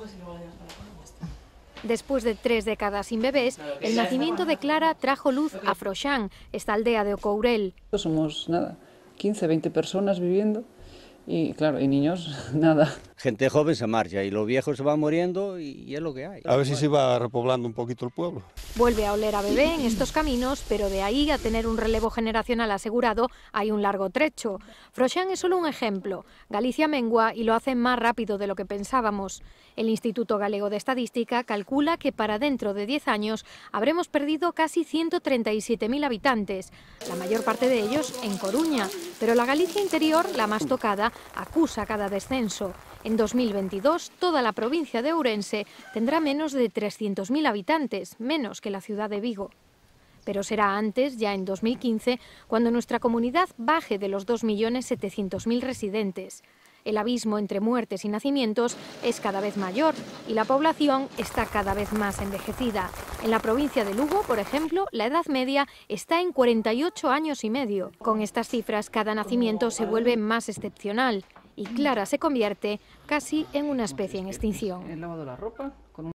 Pues Después de tres décadas sin bebés, el nacimiento de Clara trajo luz a Froshan, esta aldea de Ocourel. Somos nada, 15, 20 personas viviendo y claro, y niños nada gente joven se marcha y los viejos se van muriendo y, es lo que hay. A ver si se va repoblando un poquito el pueblo. Vuelve a oler a bebé en estos caminos, pero de ahí a tener un relevo generacional asegurado hay un largo trecho. Frochán es solo un ejemplo. Galicia mengua y lo hace más rápido de lo que pensábamos. El Instituto Galego de Estadística calcula que para dentro de 10 años habremos perdido casi 137.000 habitantes, la mayor parte de ellos en Coruña, pero la Galicia interior, la más tocada, acusa cada descenso. En 2022, toda la provincia de Ourense tendrá menos de 300.000 habitantes, menos que la ciudad de Vigo. Pero será antes, ya en 2015, cuando nuestra comunidad baje de los 2.700.000 residentes. El abismo entre muertes y nacimientos es cada vez mayor y la población está cada vez más envejecida. En la provincia de Lugo, por ejemplo, la edad media está en 48 años y medio. Con estas cifras, cada nacimiento se vuelve más excepcional y Clara se convierte casi en una especie en extinción. Eh,